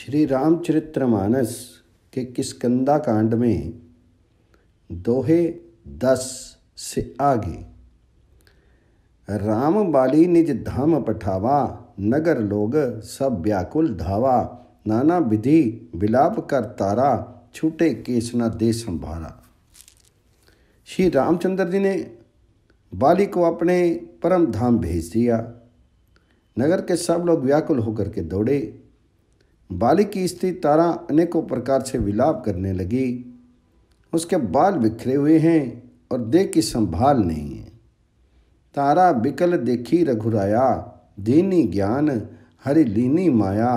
श्री रामचरित्रमानस के किसकंदा कांड में दोहे दस से आगे राम बाली निज धाम पठावा नगर लोग सब व्याकुल धावा नाना विधि विलाप कर तारा छूटे केसना दे संभारा श्री रामचंद्र जी ने बाली को अपने परम धाम भेज दिया नगर के सब लोग व्याकुल होकर के दौड़े बालिक की स्त्री तारा अनेकों प्रकार से विलाप करने लगी उसके बाल बिखरे हुए हैं और देह की संभाल नहीं है तारा बिकल देखी रघुराया दीनी ज्ञान हरि लीनी माया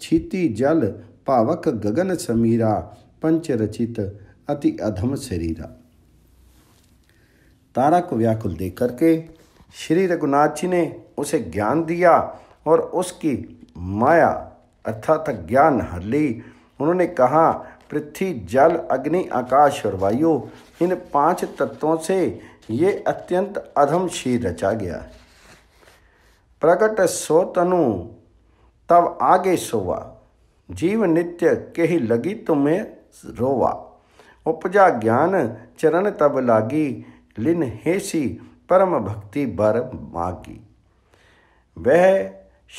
छीती जल पावक गगन समीरा पंच रचित अति अधम शरीरा तारा को व्याकुल देख करके श्री रघुनाथ जी ने उसे ज्ञान दिया और उसकी माया अर्थात ज्ञान हर ली उन्होंने कहा पृथ्वी जल अग्नि आकाश और वायु इन पांच तत्वों से ये अत्यंत अधम शीर रचा गया प्रकट सो तनु तब आगे सोवा जीव नित्य के ही लगी तुम्हें रोवा उपजा ज्ञान चरण तब लागी लिन हेसी परम भक्ति बर मागी वह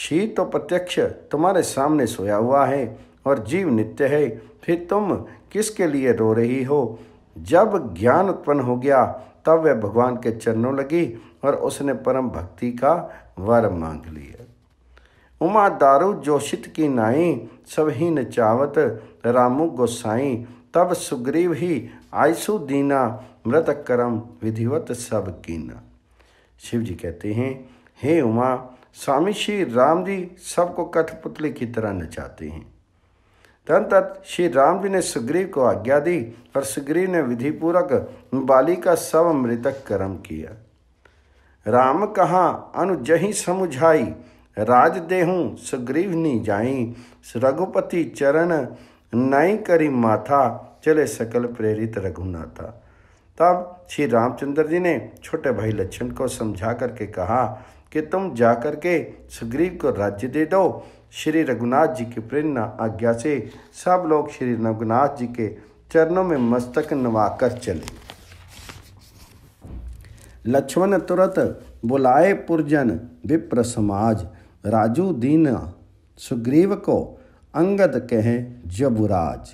शी तो प्रत्यक्ष तुम्हारे सामने सोया हुआ है और जीव नित्य है फिर तुम किसके लिए रो रही हो जब ज्ञान उत्पन्न हो गया तब वह भगवान के चरणों लगी और उसने परम भक्ति का वर मांग लिया उमा दारू जोशित की नाई सब ही नचावत रामू गोसाई तब सुग्रीव ही आयसु दीना मृत करम विधिवत सब कीना शिव जी कहते हैं हे उमा स्वामी श्री राम जी सबको कठपुतली की तरह नचाते हैं तत् श्री राम जी ने सुग्रीव को आज्ञा दी और सुग्रीव ने विधिपूर्वक का सब मृतक कर्म किया राम कहाँ अनुजही समुझाई राज देहूँ सुग्रीव नी जाई रघुपति चरण नई करी माथा चले सकल प्रेरित रघुनाथा तब श्री रामचंद्र जी ने छोटे भाई लक्ष्मण को समझा करके कहा कि तुम कर के सुग्रीव को राज्य दे दो श्री रघुनाथ जी की प्रेरणा आज्ञा से सब लोग श्री रघुनाथ जी के चरणों में मस्तक नवाकर चले लक्ष्मण तुरंत बुलाए पुरजन विप्र समाज राजू दीना सुग्रीव को अंगद कहें जबुराज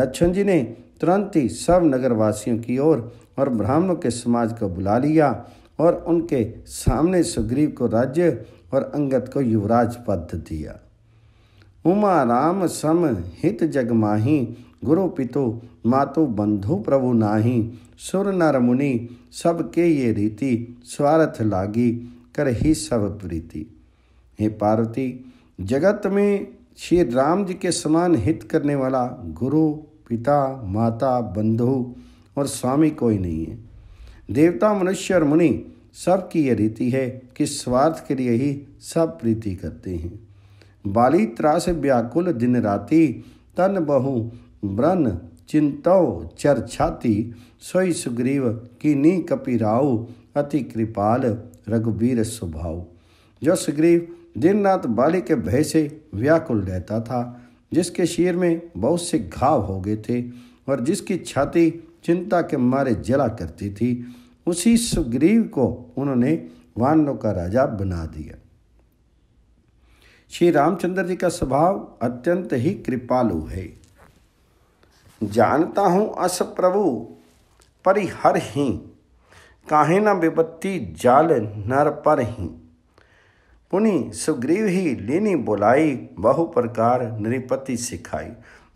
लक्ष्मण जी ने तुरंत ही सब नगरवासियों की ओर और, और ब्राह्मणों के समाज को बुला लिया और उनके सामने सुग्रीव को राज्य और अंगत को युवराज पद दिया उमा राम सम हित जग माही गुरु पितु मातु बंधु प्रभु नाही सुर नर मुनि सबके ये रीति स्वार्थ लागी कर ही सब प्रीति हे पार्वती जगत में श्री राम जी के समान हित करने वाला गुरु पिता माता बंधु और स्वामी कोई नहीं है देवता मनुष्य और मुनि सब की यह रीति है कि स्वार्थ के लिए ही सब प्रीति करते हैं बाली त्रास व्याकुल दिन राति तन बहु ब्रन चर छाती सोई सुग्रीव की नी कपिराव अति कृपाल रघुवीर स्वभाव जो सुग्रीव दिन रात बाली के भय से व्याकुल रहता था जिसके शीर में बहुत से घाव हो गए थे और जिसकी छाती चिंता के मारे जला करती थी उसी सुग्रीव को उन्होंने वानरों का राजा बना दिया श्री रामचंद्र जी का स्वभाव अत्यंत ही कृपालु है जानता हूं अस प्रभु परिहर ही काहे न विपत्ति जाल नर पर ही पुनि सुग्रीव ही लीनी बुलाई बहु प्रकार नृपति सिखाई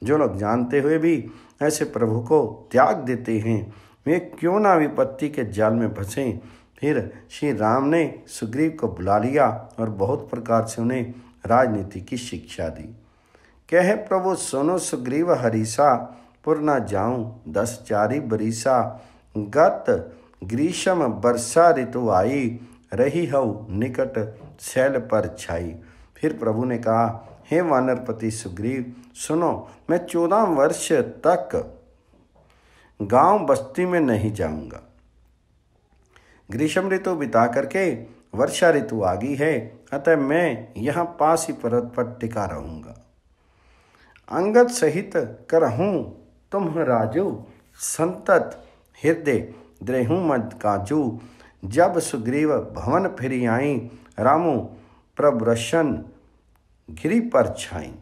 जो लोग जानते हुए भी ऐसे प्रभु को त्याग देते हैं वे क्यों ना विपत्ति के जाल में फंसे फिर श्री राम ने सुग्रीव को बुला लिया और बहुत प्रकार से उन्हें राजनीति की शिक्षा दी कह प्रभु सुनो सुग्रीव हरीसा पुर न जाऊं दस चारी बरीसा गत ग्रीष्म वर्षा ऋतु आई रही हऊ निकट शैल पर छाई फिर प्रभु ने कहा हे वानरपति सुग्रीव सुनो मैं चौदह वर्ष तक गांव बस्ती में नहीं जाऊंगा ग्रीष्म ऋतु बिता करके वर्षा ऋतु आ गई है अतः मैं यहाँ पास ही पर्वत पर टिका रहूंगा अंगत सहित करहूँ तुम राजू संतत हृदय द्रेहू मद काजू जब सुग्रीव भवन फिरी आई रामू प्रब्रशन घिरी पर छाई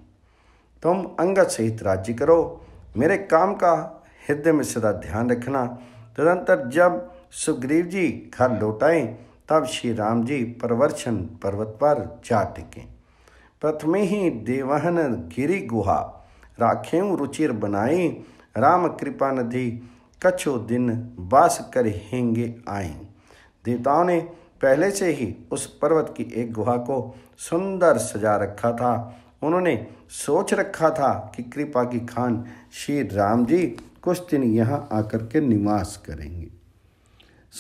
तुम अंगद सहित राज्य करो मेरे काम का हृदय में सदा ध्यान रखना तदंतर जब सुग्रीव जी घर लौट आए तब श्री राम जी परवर्षण पर्वत पर जा टिके प्रथमे ही देवहन गिरी गुहा राखे रुचिर बनाई राम कृपा नदी कछो दिन वास कर हेंगे आए देवताओं ने पहले से ही उस पर्वत की एक गुहा को सुंदर सजा रखा था उन्होंने सोच रखा था कि कृपा की खान श्री राम जी कुछ दिन यहाँ आकर के निवास करेंगे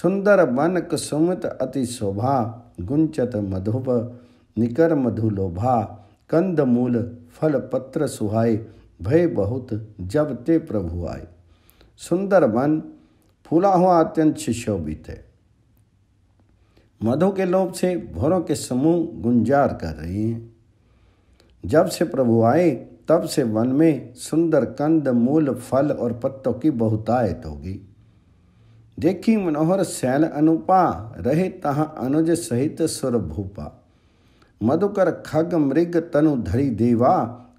सुंदर वन कुसुमित अति शोभा गुंचत मधुब निकर मधुलोभा मूल फल पत्र सुहाय भय बहुत जब ते प्रभु आए सुंदर वन फूला हुआ अत्यंत सुशोभित है मधु के लोभ से भोरों के समूह गुंजार कर रहे हैं जब से प्रभु आए तब से वन में सुंदर कंद मूल फल और पत्तों की बहुतायत होगी देखी मनोहर सैन अनुपा रहे तहाँ अनुज सहित सुर भूपा मधुकर खग मृग तनु धरी देवा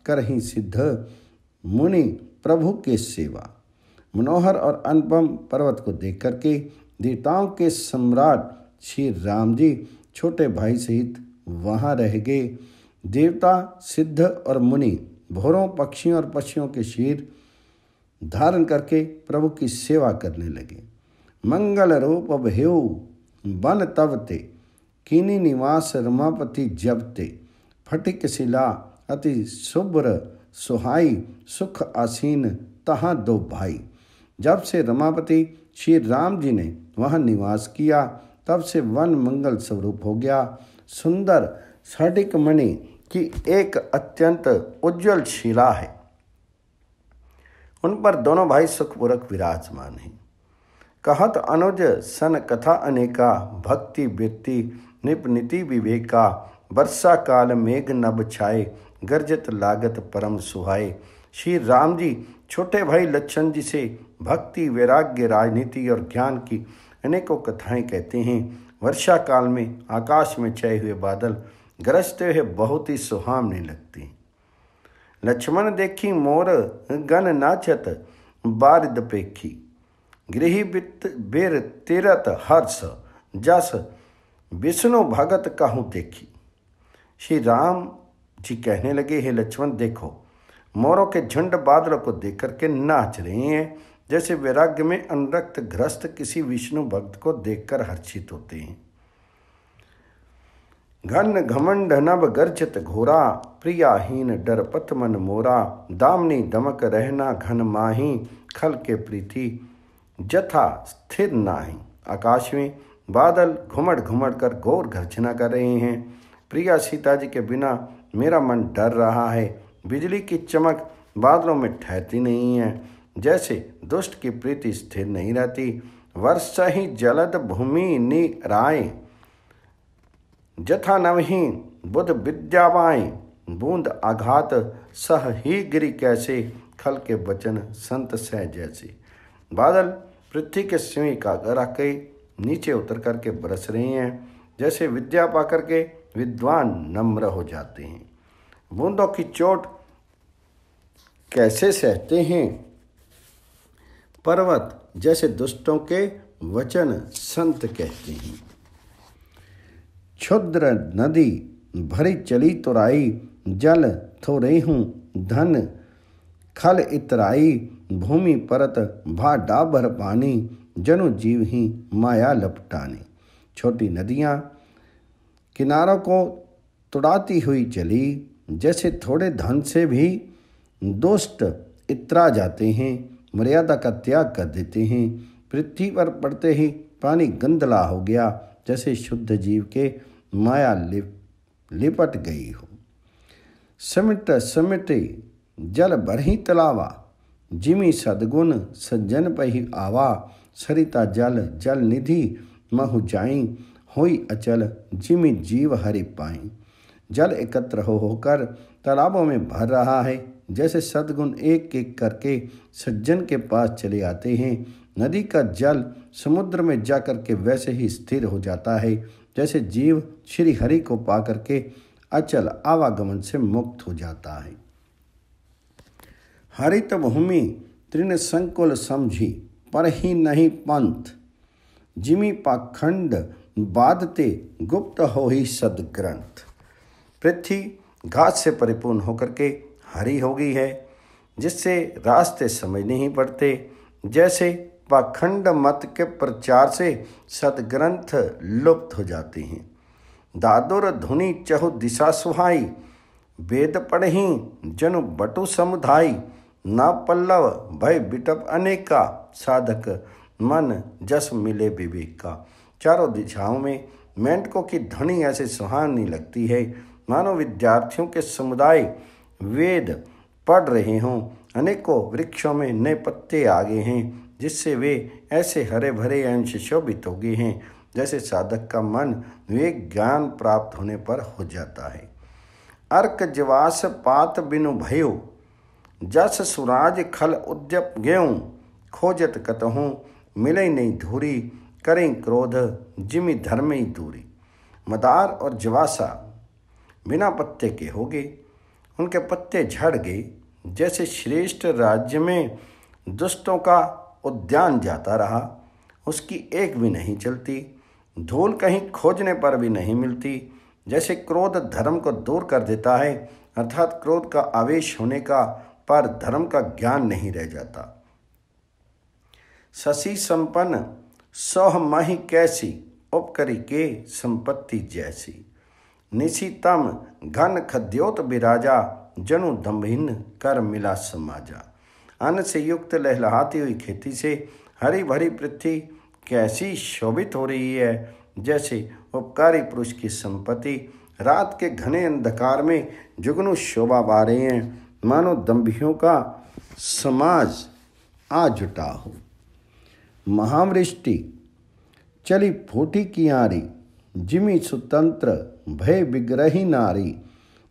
करही सिद्ध मुनि प्रभु के सेवा मनोहर और अनुपम पर्वत को देख करके देवताओं के सम्राट श्री राम जी छोटे भाई सहित वहाँ रह गए देवता सिद्ध और मुनि भोरों पक्षियों और पक्षियों के शीर धारण करके प्रभु की सेवा करने लगे मंगल रूप अभेऊ बन तवते किनी निवास रमापति जबते फटिक शिला अति शुभ्र सुहाई सुख आसीन तहा दो भाई जब से रमापति श्री राम जी ने वहाँ निवास किया तब से वन मंगल स्वरूप हो गया सुंदर सटिक मणि की एक अत्यंत उज्जवल शिला है उन पर दोनों भाई सुखपूर्वक विराजमान हैं कहत अनुज सन कथा अनेका भक्ति वृत्ति निपनीति विवेका वर्षा काल मेघ नभ छाए गर्जत लागत परम सुहाए श्री राम जी छोटे भाई लक्षण जी से भक्ति वैराग्य राजनीति और ज्ञान की अनेकों कथाएं कहते हैं वर्षा काल में आकाश में छाए हुए बादल गरजते हुए बहुत ही सुहावनी लगती लक्ष्मण देखी मोर गन नाचत बारिद पेखी गृह बित बेर तिरत हर्ष जस विष्णु भगत कहूँ देखी श्री राम जी कहने लगे हे लक्ष्मण देखो मोरों के झुंड बादलों को देख करके नाच रहे हैं जैसे वैराग्य में अनरक्त ग्रस्त किसी विष्णु भक्त को देखकर हर्षित होते हैं घन घमंड नव गर्जत घोरा प्रियाहीन पथ मन मोरा दामनी दमक रहना घन माही खल के प्रीति जथा स्थिर नाही आकाश में बादल घुमड़ घुमड़ कर घोर गर्जना कर रहे हैं प्रिया सीता जी के बिना मेरा मन डर रहा है बिजली की चमक बादलों में ठहरती नहीं है जैसे दुष्ट की प्रीति स्थिर नहीं रहती वर्षा ही जलद भूमि राय जथा नवही बुध विद्यावाई बूंद आघात सह ही गिरी कैसे खल के वचन संत सह जैसे बादल पृथ्वी के सिवी का गरा के नीचे उतर करके बरस रहे हैं जैसे विद्या पा करके विद्वान नम्र हो जाते हैं बूंदों की चोट कैसे सहते हैं पर्वत जैसे दुष्टों के वचन संत कहते हैं क्षुद्र नदी भरी चली तुराई जल थोरेहू धन खल इतराई भूमि परत भा भर पानी जनु जीव ही माया लपटानी छोटी नदियाँ किनारों को तुड़ाती हुई चली जैसे थोड़े धन से भी दोस्त इतरा जाते हैं मर्यादा का त्याग कर देते हैं पृथ्वी पर पड़ते ही पानी गंदला हो गया जैसे शुद्ध जीव के माया लिप लिपट गई हो समिट समिटे जल बरही तलावा जिमी सदगुण सज्जन पही आवा सरिता जल जल निधि महु जाई होई अचल जिमी जीव हरि पाई जल एकत्र हो होकर तालाबों में भर रहा है जैसे सदगुण एक एक करके सज्जन के पास चले आते हैं नदी का जल समुद्र में जा कर के वैसे ही स्थिर हो जाता है जैसे जीव श्री हरि को पा करके अचल आवागमन से मुक्त हो जाता है हरित भूमि तृण संकुल समझी पर ही नहीं पंथ जिमी पाखंड बाधते गुप्त हो ही सदग्रंथ पृथ्वी घास से परिपूर्ण होकर के हरी हो गई है जिससे रास्ते समझ नहीं पड़ते जैसे पाखंड मत के प्रचार से सदग्रंथ लुप्त हो जाते हैं दादुर धुनी चहु दिशा सुहाई वेद पढ़ही जनु बटु समुदाय ना पल्लव भय बिटप अनेका साधक मन जस मिले विवेक का चारों दिशाओं में मेंटकों की ध्वनि ऐसे सुहानी लगती है मानो विद्यार्थियों के समुदाय वेद पढ़ रहे हों अनेकों वृक्षों में नए पत्ते आ गए हैं जिससे वे ऐसे हरे भरे अंश शोभित हो गए हैं जैसे साधक का मन विवेक ज्ञान प्राप्त होने पर हो जाता है अर्क जवास पात बिनु भयो जस सुराज खल उद्यप गेहूँ खोजत कतहूँ मिले नहीं धूरी करें क्रोध जिमी ही दूरी मदार और जवासा बिना पत्ते के हो गए उनके पत्ते झड़ गए जैसे श्रेष्ठ राज्य में दुष्टों का उद्यान जाता रहा उसकी एक भी नहीं चलती धूल कहीं खोजने पर भी नहीं मिलती जैसे क्रोध धर्म को दूर कर देता है अर्थात क्रोध का आवेश होने का पर धर्म का ज्ञान नहीं रह जाता शशि संपन्न सौह मही कैसी उपकरी के संपत्ति जैसी निशितम घन खद्योत बिराजा जनु दम्भिन कर मिला समाजा अन्न से युक्त लहलाहाती हुई खेती से हरी भरी पृथ्वी कैसी शोभित हो रही है जैसे उपकारी पुरुष की संपत्ति रात के घने अंधकार में जुगनू शोभा पा रहे हैं मानो दम्भियों का समाज आ जुटा हो महावृष्टि चली फूटी की आरी जिमी सुतंत्र भय विग्रही नारी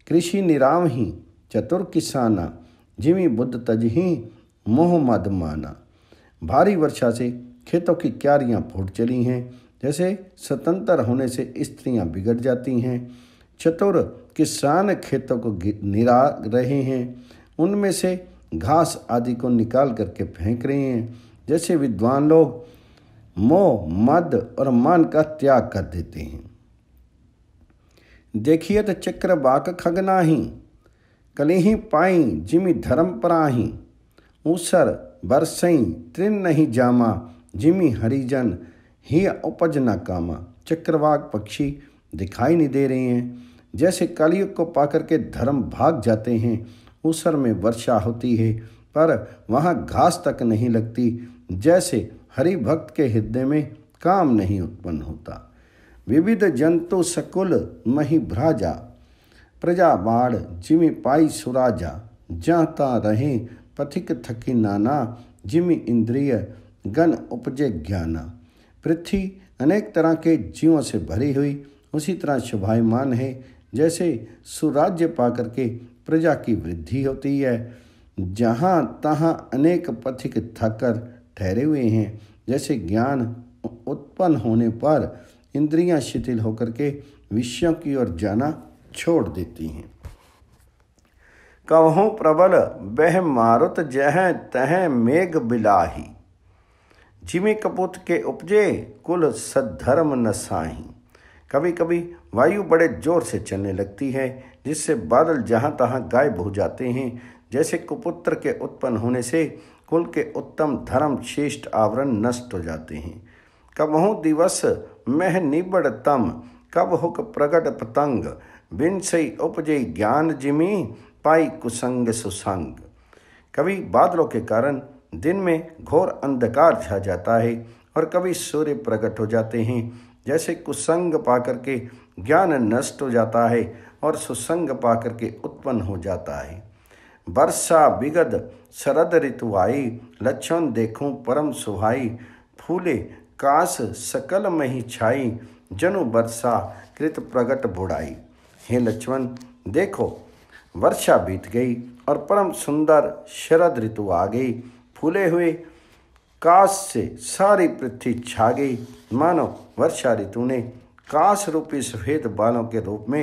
कृषि निराम ही चतुर किसाना जिमी बुद्ध तजही मोह मद माना भारी वर्षा से खेतों की क्यारियाँ फूट चली हैं जैसे स्वतंत्र होने से स्त्रियाँ बिगड़ जाती हैं चतुर किसान खेतों को निरा रहे हैं उनमें से घास आदि को निकाल करके फेंक रहे हैं जैसे विद्वान लोग मोह मद और मान का त्याग कर देते हैं देखिए तो चक्रवाक खगना ही कलिहि पाई जिमि धर्म पराही ऊसर बरसई त्रिन नहीं जामा जिमि हरिजन ही उपज न कामा चक्रवाक पक्षी दिखाई नहीं दे रहे हैं जैसे कलियुग को पाकर के धर्म भाग जाते हैं ऊसर में वर्षा होती है पर वहाँ घास तक नहीं लगती जैसे हरि भक्त के हृदय में काम नहीं उत्पन्न होता विविध जंतु सकुल मही भ्राजा प्रजा बाड़ जिमि पाई सुराजा जाता रहे पथिक थकी नाना जिमि इंद्रिय गण उपजे ज्ञाना पृथ्वी अनेक तरह के जीवों से भरी हुई उसी तरह शुभायमान है जैसे सुराज्य पाकर के प्रजा की वृद्धि होती है जहाँ तहाँ अनेक पथिक थकर ठहरे हुए हैं जैसे ज्ञान उत्पन्न होने पर इंद्रियां शिथिल होकर के विषयों की ओर जाना छोड़ देती हैं कहूँ प्रबल वह मारुत जह तह मेघ बिलाही जिमी कपूत के उपजे कुल सद्धर्म नसाही कभी कभी वायु बड़े जोर से चलने लगती है जिससे बादल जहाँ तहाँ गायब हो जाते हैं जैसे कुपुत्र के उत्पन्न होने से कुल के उत्तम धर्म श्रेष्ठ आवरण नष्ट हो जाते हैं कबहू दिवस मह निबड़ तम कब हुक प्रगट पतंग बिन सही उपजे ज्ञान जिमी पाई कुसंग सुसंग कभी बादलों के कारण दिन में घोर अंधकार छा जाता है और कभी सूर्य प्रकट हो जाते हैं जैसे कुसंग पाकर के ज्ञान नष्ट हो जाता है और सुसंग पाकर के उत्पन्न हो जाता है वर्षा विगत शरद ऋतु आई लक्षण देखूं परम सुहाई फूले कास सकल में ही छाई जनु वर्षा कृत प्रगट बुढ़ाई हे लक्ष्मण देखो वर्षा बीत गई और परम सुंदर शरद ऋतु आ गई फूले हुए काश से सारी पृथ्वी छा गई मानो वर्षा ऋतु ने काश रूपी सफ़ेद बालों के रूप में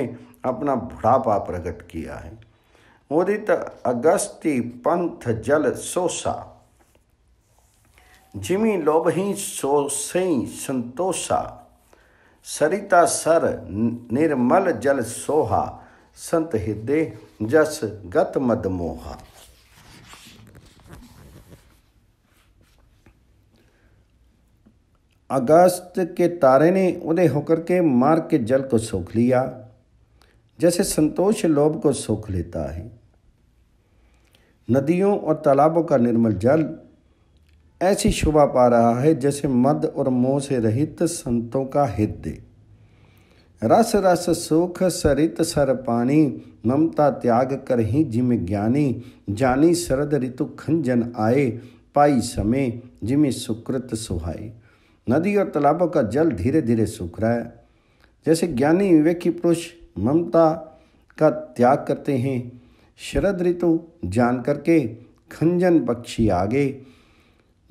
अपना बुढ़ापा प्रकट किया है उदित अगस्ती पंथ जल सोसा जिमी लोभ ही सोसई संतोषा सरिता सर निर्मल जल सोहा संत हृदय जस गत मद मोहा अगस्त के तारे ने उन्हें होकर के मार्ग के जल को सोख लिया जैसे संतोष लोभ को सोख लेता है नदियों और तालाबों का निर्मल जल ऐसी शोभा पा रहा है जैसे मद और मोह से रहित संतों का हृदय रस रस सुख सरित सर पानी ममता त्याग कर ही जिम ज्ञानी जानी शरद ऋतु खंजन आए पाई समय जिम सुकृत सुहाए नदी और तालाबों का जल धीरे धीरे सूख रहा है जैसे ज्ञानी विवेकी पुरुष ममता का त्याग करते हैं शरद ऋतु जान करके खंजन पक्षी आगे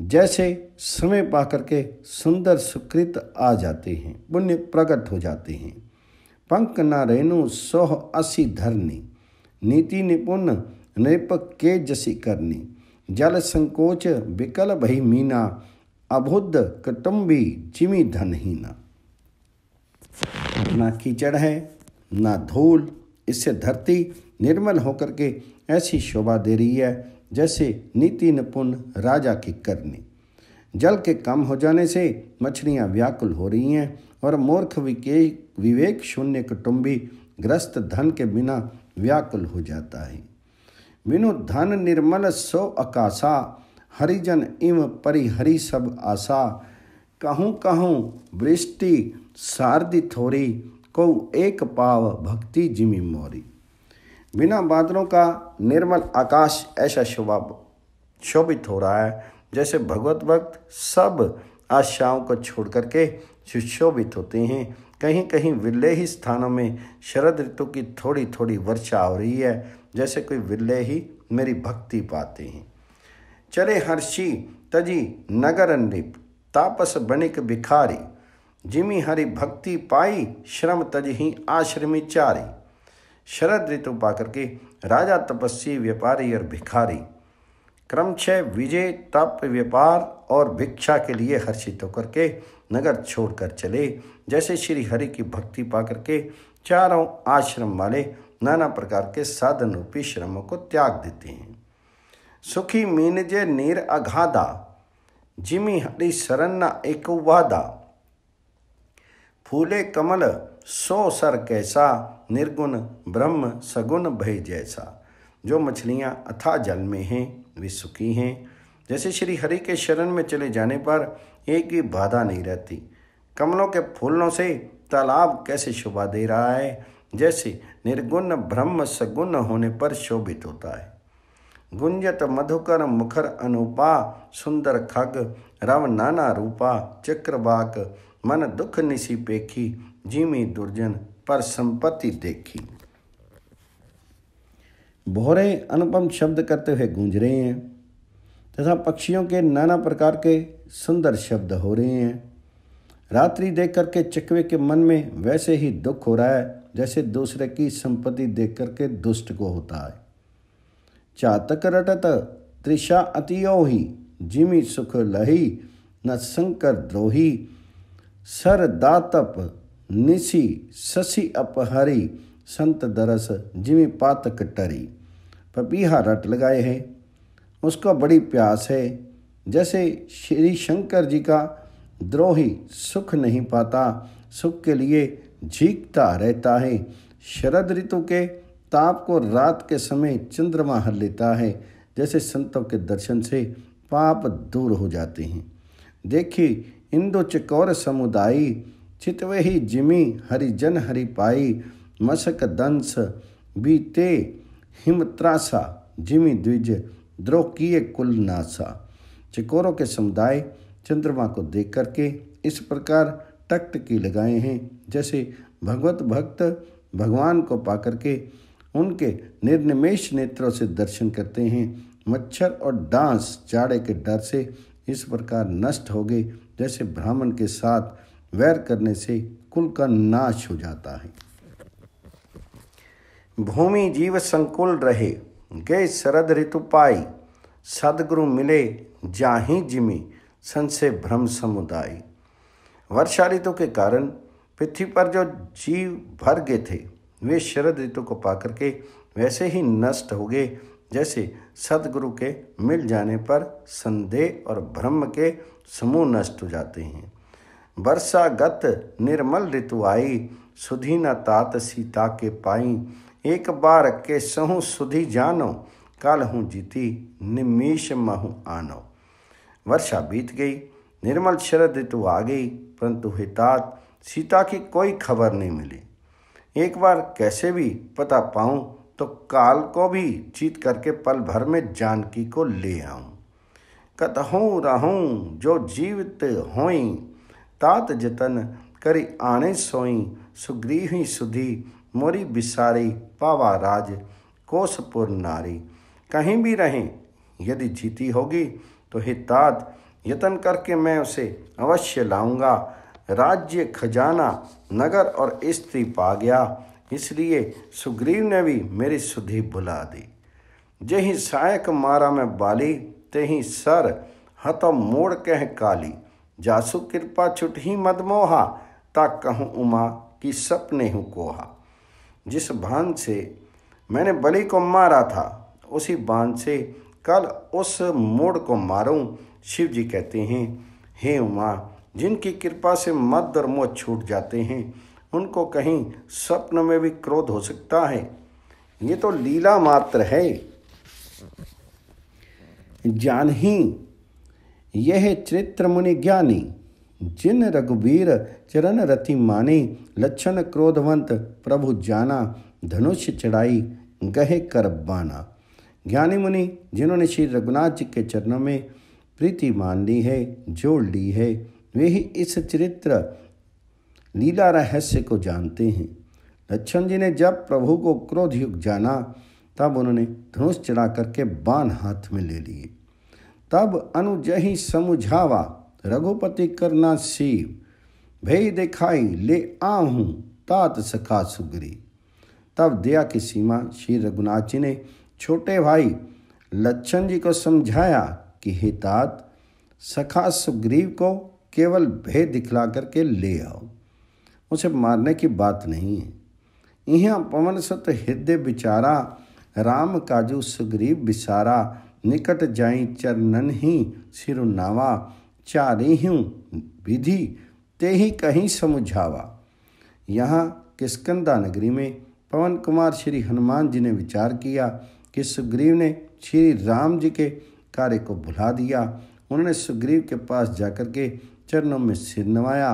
जैसे समय पा करके सुंदर सुकृत आ जाते हैं पुण्य प्रकट हो जाते हैं पंक न रेणु सोह असी धरनी नीति निपुण नृप के जसी करनी जल संकोच विकल भई मीना अभुद्ध कटुम्बी जिमी धनहीना ना कीचड़ है ना धूल इससे धरती निर्मल होकर के ऐसी शोभा दे रही है जैसे नीति निपुण राजा की करनी जल के कम हो जाने से मछलियाँ व्याकुल हो रही हैं और मूर्ख विवेक शून्य कुटुंबी ग्रस्त धन के बिना व्याकुल हो जाता है बिनु धन निर्मल सो अकाशा हरिजन इम परिहरी सब आशा कहूँ कहूँ वृष्टि शारदी थोरी को एक पाव भक्ति जिमी मोरी बिना बादलों का निर्मल आकाश ऐसा शोभा शोभित हो रहा है जैसे भगवत भक्त सब आशाओं को छोड़ करके सुशोभित होते हैं कहीं कहीं विले ही स्थानों में शरद ऋतु की थोड़ी थोड़ी वर्षा हो रही है जैसे कोई विले ही मेरी भक्ति पाते हैं चले हर्षि तजी नगर नृप तापस बणिक भिखारी जिमी हरि भक्ति पाई श्रम तज ही आश्रमी चारी शरद ऋतु पाकर के राजा तपस्वी व्यापारी और भिखारी क्रम छः विजय तप व्यापार और भिक्षा के लिए हर्षित होकर के नगर छोड़कर चले जैसे श्री हरि की भक्ति पाकर के चारों आश्रम वाले नाना प्रकार के साधन रूपी श्रमों को त्याग देते हैं सुखी मीनजे नीर अघादा जिमी हरि शरण एक वादा फूले कमल सो सर कैसा निर्गुण ब्रह्म सगुण भय जैसा जो मछलियाँ अथा जल में हैं वे सुखी हैं जैसे श्री हरि के शरण में चले जाने पर एक भी बाधा नहीं रहती कमलों के फूलों से तालाब कैसे शोभा दे रहा है जैसे निर्गुण ब्रह्म सगुण होने पर शोभित होता है गुंजत मधुकर मुखर अनुपा सुंदर खग रव नाना रूपा चक्रवाक मन दुख निसी पेखी जीमी दुर्जन पर संपत्ति देखी भोरे अनुपम शब्द करते हुए गूंज रहे हैं तथा पक्षियों के नाना प्रकार के सुंदर शब्द हो रहे हैं रात्रि देख करके चकवे के मन में वैसे ही दुख हो रहा है जैसे दूसरे की संपत्ति देख करके दुष्ट को होता है चातक रटत त्रिषा अतियो ही जिमी सुख लही न शंकर द्रोही सर दातप निसी ससी अपहरी संत दरस जिमी पातक टरी पपीहा रट लगाए हैं उसको बड़ी प्यास है जैसे श्री शंकर जी का द्रोही सुख नहीं पाता सुख के लिए झीकता रहता है शरद ऋतु के ताप को रात के समय चंद्रमा हर लेता है जैसे संतों के दर्शन से पाप दूर हो जाते हैं देखिए इंदो चकोर समुदायी चितवे ही जिमी हरिजन हरिपाई मशक दंश बीते हिमत्रासा जिमी द्विज द्रोकीय कुल नासा चिकोरों के समुदाय चंद्रमा को देख करके इस प्रकार टक्त की लगाए हैं जैसे भगवत भक्त भगवान को पा करके उनके निर्निमेश नेत्रों से दर्शन करते हैं मच्छर और डांस जाड़े के डर से इस प्रकार नष्ट हो गए जैसे ब्राह्मण के साथ वैर करने से कुल का नाश हो जाता है भूमि जीव संकुल रहे गए शरद ऋतु पाई सदगुरु मिले जाही जिमी संशय भ्रम समुदाय वर्षा ऋतु के कारण पृथ्वी पर जो जीव भर गए थे वे शरद ऋतु को पाकर के वैसे ही नष्ट हो गए जैसे सदगुरु के मिल जाने पर संदेह और ब्रह्म के समूह नष्ट हो जाते हैं वर्षागत निर्मल ऋतु आई सुधी न तात सीता के पाई एक बार के सहु सुधी जानो काल हूँ जीती निमेश महु आनो वर्षा बीत गई निर्मल शरद ऋतु आ गई परंतु हितात सीता की कोई खबर नहीं मिली एक बार कैसे भी पता पाऊँ तो काल को भी जीत करके पल भर में जानकी को ले आऊँ कतहूँ रहूँ जो जीवित होई तात जतन करी आने सोई ही सुधी मोरी बिसारी पावा राज कोसपुर नारी कहीं भी रहें यदि जीती होगी तो हितात यतन करके मैं उसे अवश्य लाऊंगा राज्य खजाना नगर और स्त्री पा गया इसलिए सुग्रीव ने भी मेरी सुधि बुला दी जही सायक मारा मैं बाली तेही सर हतम मोड़ कह काली जासु कृपा छुटही मदमोहा ता कहूँ उमा कि सपने हूँ कोहा जिस भान से मैंने बलि को मारा था उसी बांध से कल उस मोड़ को मारूं शिव जी कहते हैं हे उमा जिनकी कृपा से मद और मोह छूट जाते हैं उनको कहीं स्वप्न में भी क्रोध हो सकता है ये तो लीला मात्र है जान ही यह चरित्र मुनि ज्ञानी जिन रघुवीर चरण रथि माने लक्षण क्रोधवंत प्रभु जाना धनुष चढ़ाई गहे कर बाना ज्ञानी मुनि जिन्होंने श्री रघुनाथ जी के चरणों में प्रीति मान ली है जोड़ ली है वे ही इस चरित्र लीला रहस्य को जानते हैं लक्षण जी ने जब प्रभु को क्रोध युग जाना तब उन्होंने धनुष चढ़ा करके बाण हाथ में ले लिए तब अनुजही समुझावा समझावा रघुपति करना शिव भई दिखाई ले आहूँ तात सखा सुगरी तब दया की सीमा श्री रघुनाथ जी ने छोटे भाई लच्छन जी को समझाया कि हे तात सखा सुग्रीव को केवल भय दिखला करके ले आओ उसे मारने की बात नहीं है यहाँ पवन सत हृदय बिचारा राम काजू सुग्रीव बिचारा निकट जाई चरणन ही सिरुनावा चारे हूँ विधि ते ही कहीं समझावा यहाँ किसकंदा नगरी में पवन कुमार श्री हनुमान जी ने विचार किया कि सुग्रीव ने श्री राम जी के कार्य को भुला दिया उन्होंने सुग्रीव के पास जाकर के चरणों में सिर नवाया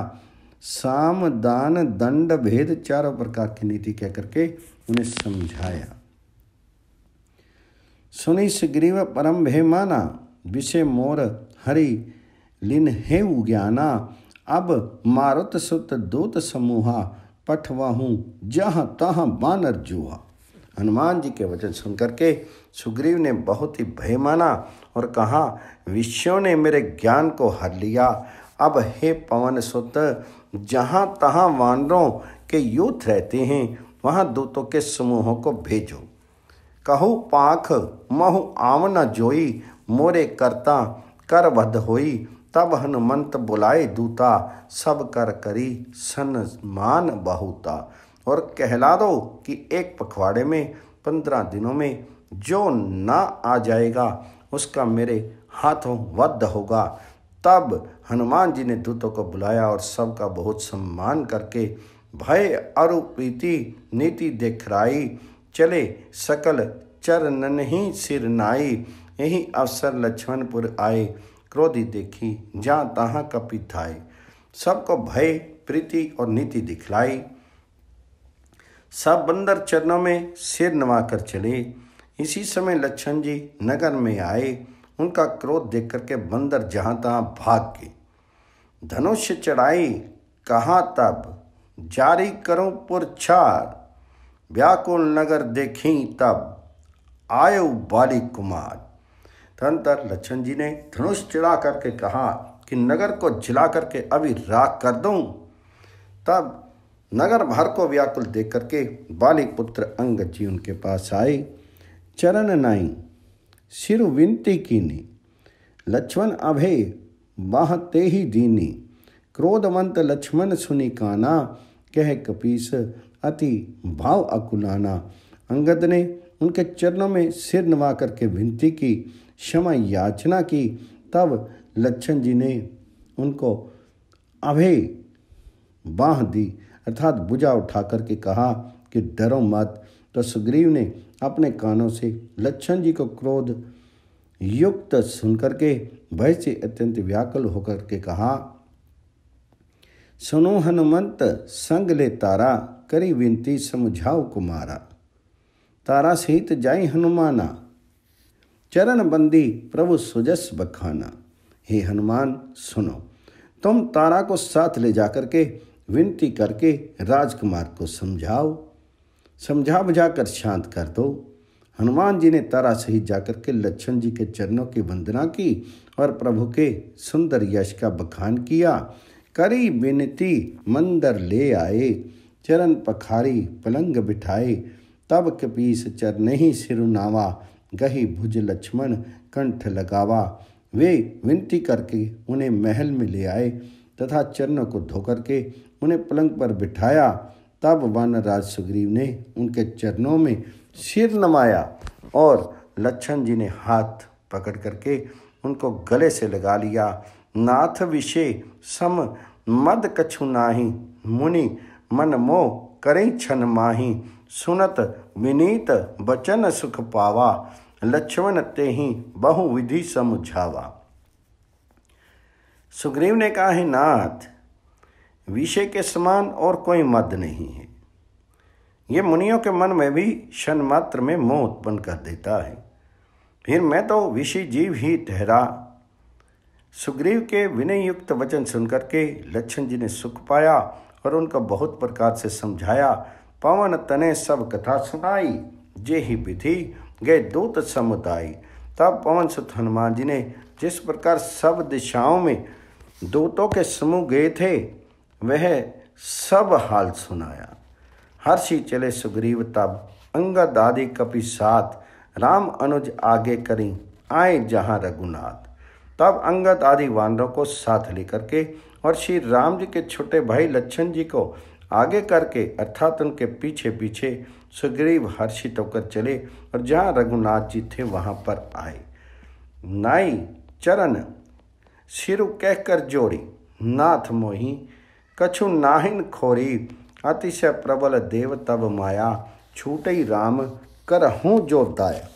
साम दान दंड भेद चारों प्रकार की नीति कह करके उन्हें समझाया सुनी सुग्रीव परम भेमाना विषय मोर हरि लिन हे ज्ञाना अब मारुत सुत दूत समूहा पठवाहूँ जहाँ तहाँ बानर जुआ हनुमान जी के वचन सुन करके सुग्रीव ने बहुत ही भय माना और कहा विषयों ने मेरे ज्ञान को हर लिया अब हे पवन सुत जहाँ तहाँ वानरों के यूथ रहते हैं वहाँ दूतों के समूहों को भेजो कहु पाख महु न जोई मोरे करता कर वध होई तब हनुमंत बुलाए दूता सब कर करी मान बहुता और कहला दो कि एक पखवाड़े में पंद्रह दिनों में जो ना आ जाएगा उसका मेरे हाथों वध होगा तब हनुमान जी ने दूतों को बुलाया और सबका बहुत सम्मान करके भय अरुप्रीति नीति देखराई चले सकल चर ननही सिर नाई यही अवसर लक्ष्मणपुर आए क्रोधी देखी जहाँ तहाँ कपी थाए सबको भय प्रीति और नीति दिखलाई सब बंदर चरणों में सिर नवाकर चले इसी समय लक्ष्मण जी नगर में आए उनका क्रोध देख करके बंदर जहाँ तहाँ भाग के धनुष चढ़ाई कहाँ तब जारी करो पुरछार व्याकुल नगर देखी तब आयो बालिक कुमार धनतर लक्ष्मण जी ने धनुष चिड़ा करके कहा कि नगर को जिला करके अभी राख कर दूं तब नगर भर को व्याकुल देख करके बालिक पुत्र अंगद जी उनके पास आए चरण नाई सिर विनती कीनी लक्ष्मण अभे बाह ते ही दीनी क्रोधवंत लक्ष्मण सुनी काना कह कपीस अति भाव अकुलाना अंगद ने उनके चरणों में सिर नवा करके विनती की क्षमा याचना की तब लक्षण जी ने उनको अभे बाह दी अर्थात बुझा उठा करके कहा कि डरो मत तो सुग्रीव ने अपने कानों से लक्षण जी को क्रोध युक्त सुनकर के भय से अत्यंत व्याकुल होकर के कहा सुनो हनुमंत संग ले तारा करी विनती समझाओ कुमारा तारा सहित जाय हनुमाना चरण बंदी प्रभु सुजस बखाना हे हनुमान सुनो तुम तारा को साथ ले जाकर के विनती करके राजकुमार को समझाओ समझा बुझा कर शांत कर दो हनुमान जी ने तारा सहित जाकर के लक्ष्मण जी के चरणों की वंदना की और प्रभु के सुंदर यश का बखान किया करी विनती मंदर ले आए चरण पखारी पलंग बिठाए तब कपीस चर नहीं सिरुनावा गही भुज लक्ष्मण कंठ लगावा वे विनती करके उन्हें महल में ले आए तथा चरणों को धोकर के उन्हें पलंग पर बिठाया तब वानराज सुग्रीव ने उनके चरणों में सिर नमाया और लक्षण जी ने हाथ पकड़ करके उनको गले से लगा लिया नाथ विषय सम मद कछु नाही मुनि मन मोह करें छन माही सुनत विनीत बचन सुख पावा लक्ष्मण ते ही बहु विधि समझावा सुग्रीव ने कहा है नाथ विषय के समान और कोई मद नहीं है ये मुनियों के मन में भी क्षण मात्र में मोह उत्पन्न कर देता है फिर मैं तो विषय जीव ही ठहरा सुग्रीव के विनय युक्त वचन सुनकर के लक्ष्मण जी ने सुख पाया पर उनका बहुत प्रकार से समझाया पवन तने सब कथा सुनाई जे ही विधि गए दूत समुदाय तब पवन सुत हनुमान जी ने जिस प्रकार सब दिशाओं में दूतों के समूह गए थे वह सब हाल सुनाया हर्षि चले सुग्रीव तब अंगद आदि कपि साथ राम अनुज आगे करी आए जहाँ रघुनाथ तब अंगद आदि वानरों को साथ लेकर के और श्री राम जी के छोटे भाई लक्ष्मण जी को आगे करके अर्थात उनके पीछे पीछे सुग्रीव हर्षित होकर चले और जहाँ रघुनाथ जी थे वहाँ पर आए नाई चरण सिरु कहकर जोड़ी नाथ मोही कछु नाहिन खोरी अतिशय प्रबल देव तब माया छूटई राम कर जो दाया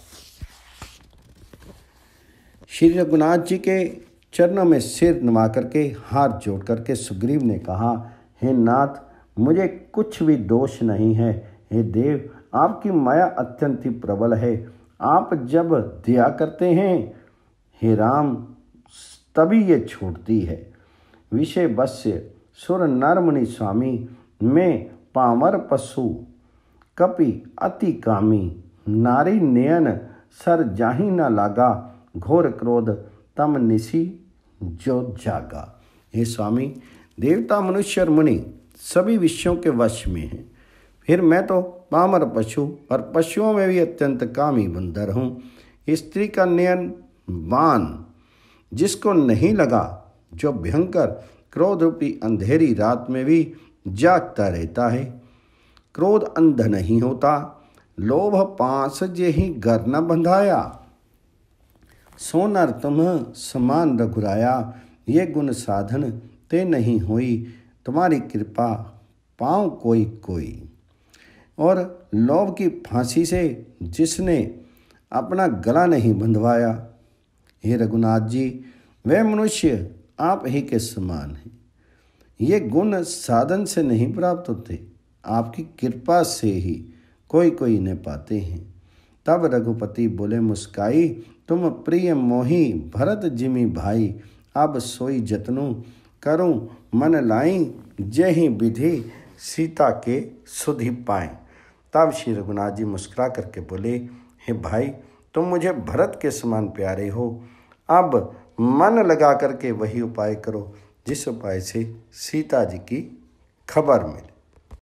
श्री रघुनाथ जी के चरणों में सिर नमा करके हाथ जोड़ करके सुग्रीव ने कहा हे नाथ मुझे कुछ भी दोष नहीं है हे देव आपकी माया अत्यंत ही प्रबल है आप जब दिया करते हैं हे राम तभी ये छोड़ती है विषय वश्य सुर नरमणि स्वामी में पामर पशु कपि अति कामी नारी नयन सर जाही न लागा घोर क्रोध तम निशी जो जागा हे स्वामी देवता मनुष्य और मुनि सभी विषयों के वश में हैं फिर मैं तो पामर पशु और पशुओं में भी अत्यंत कामी बंदर हूँ स्त्री का नयन बान जिसको नहीं लगा जो भयंकर क्रोध रूपी अंधेरी रात में भी जागता रहता है क्रोध अंध नहीं होता लोभ पांस जे ही घर न बंधाया सो नर तुम समान रघुराया ये गुण साधन ते नहीं हुई तुम्हारी कृपा पाँव कोई कोई और लोभ की फांसी से जिसने अपना गला नहीं बंधवाया हे रघुनाथ जी वह मनुष्य आप ही के समान है ये गुण साधन से नहीं प्राप्त होते आपकी कृपा से ही कोई कोई इन्हें पाते हैं तब रघुपति बोले मुस्काई तुम प्रिय मोही भरत जिमी भाई अब सोई जतनु करूं मन लाई जय ही विधि सीता के सुधि पाए तब श्री रघुनाथ जी मुस्कुरा करके बोले हे भाई तुम मुझे भरत के समान प्यारे हो अब मन लगा करके वही उपाय करो जिस उपाय से सीता जी की खबर मिले